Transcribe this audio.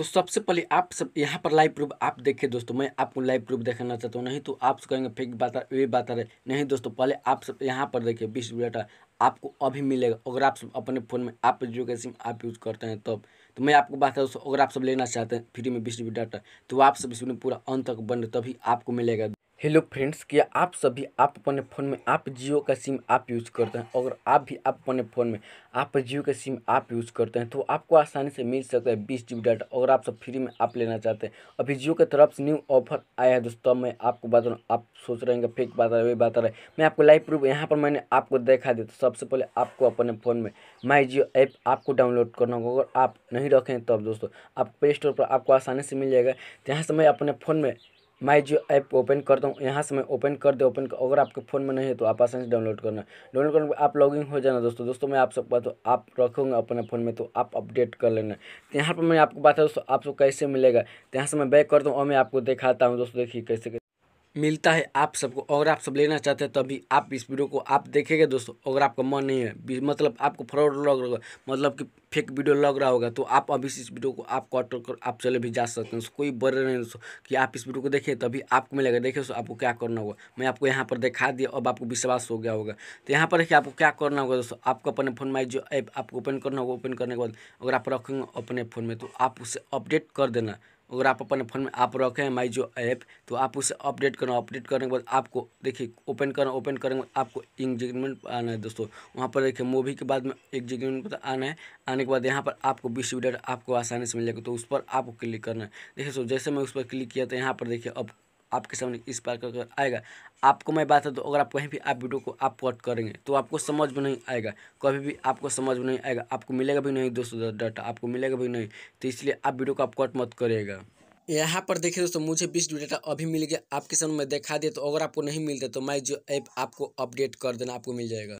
तो सबसे पहले आप सब यहाँ पर लाइव प्रूफ आप देखें दोस्तों मैं आपको लाइव प्रूफ देखना चाहता हूँ नहीं तो आप कहेंगे फेक बात ये बात है नहीं दोस्तों पहले आप सब यहाँ पर देखिए बीस डाटा आपको अभी मिलेगा अगर आप सब अपने फ़ोन में आप जियो का सिम आप यूज़ करते हैं तब तो मैं आपको बात दोस्तों अगर आप सब लेना चाहते हैं फ्री में बीस डाटा तो आप सब इसमें पूरा अंत तक बन तभी आपको मिलेगा हेलो फ्रेंड्स क्या आप सभी आप अपने फ़ोन में आप जियो का सिम आप यूज़ करते हैं अगर आप भी आप अपने फ़ोन में आप जियो का सिम आप यूज़ करते हैं तो आपको आसानी से मिल सकता है बीस जी डाटा अगर आप सब फ्री में आप लेना चाहते हैं अभी जियो की तरफ से न्यू ऑफर आया है दोस्तों मैं आपको बता रहा हूँ आप सोच रहे हैं फेक बात है वही बात है मैं आपको लाइव प्रूफ यहाँ पर मैंने आपको देखा दिया तो सबसे पहले आपको अपने फ़ोन में माई जियो ऐप आपको डाउनलोड करना होगा अगर आप नहीं रखें तब दोस्तों आप प्ले स्टोर पर आपको आसानी से मिल जाएगा यहाँ से मैं अपने फ़ोन में मैं जो ऐप ओपन करता हूँ यहाँ से मैं ओपन कर दे ओपन अगर आपके फ़ोन में नहीं है तो आप आसानी से डाउनलोड करना डाउनलोड करने आप लॉगिंग हो जाना दोस्तों दोस्तों मैं आप सबका तो आप रखूँगा अपने फ़ोन में तो आप अपडेट कर लेना तो यहाँ पर मैं आपको बात है दोस्तों आपको कैसे मिलेगा तो यहाँ से मैं बैक करता हूँ और मैं आपको दिखाता हूँ दोस्तों देखिए कैसे मिलता है आप सबको अगर आप सब लेना चाहते हैं तभी आप इस वीडियो को आप देखेंगे दोस्तों अगर आपका मन नहीं है मतलब आपको फ्रॉड लग रहा मतलब कि फेक वीडियो लग रहा होगा तो आप अभी इस वीडियो को आप कट कर आप चले भी जा सकते हैं कोई बर नहीं कि आप इस वीडियो को देखिए तभी आपको मिलेगा देखिए सो आपको क्या करना होगा मैं आपको यहाँ पर दिखा दिया अब आपको विश्वास हो गया होगा तो यहाँ पर देखिए आपको क्या करना होगा दोस्तों आपको अपने फ़ोन में जो ऐप आपको ओपन करना होगा ओपन करने के बाद अगर आप रखेंगे अपने फ़ोन में तो आप उसे अपडेट कर देना अगर आप अपने फ़ोन में आप रखें माई जो ऐप तो आप उसे अपडेट करना अपडेट करने के बाद आपको देखिए ओपन करना ओपन करने के बाद आपको एग्जीमेंट आना है दोस्तों वहाँ पर देखिए मूवी के बाद में एग्जीमेंट आना है आने आने के बाद यहाँ पर आपको बीस मीटर आपको आसानी से मिल जाएगा तो उस पर आपको क्लिक करना है देखिए सो जैसे मैं उस पर क्लिक किया तो यहाँ पर देखिए अब आपके सामने इस पार कर आएगा आपको मैं बात है तो अगर आप कहीं भी आप वीडियो को आप कट करेंगे तो आपको समझ में नहीं आएगा कभी भी आपको समझ में नहीं आएगा आपको मिलेगा भी नहीं दोस्तों डाटा आपको मिलेगा भी नहीं तो इसलिए आप वीडियो को आप कट मत करेगा यहाँ पर देखिए दोस्तों मुझे बीस डाटा अभी मिल गया आपके सामने मैं दिखा दिया तो अगर आपको नहीं मिलता तो मैं जो ऐप आपको अपडेट कर देना आपको मिल जाएगा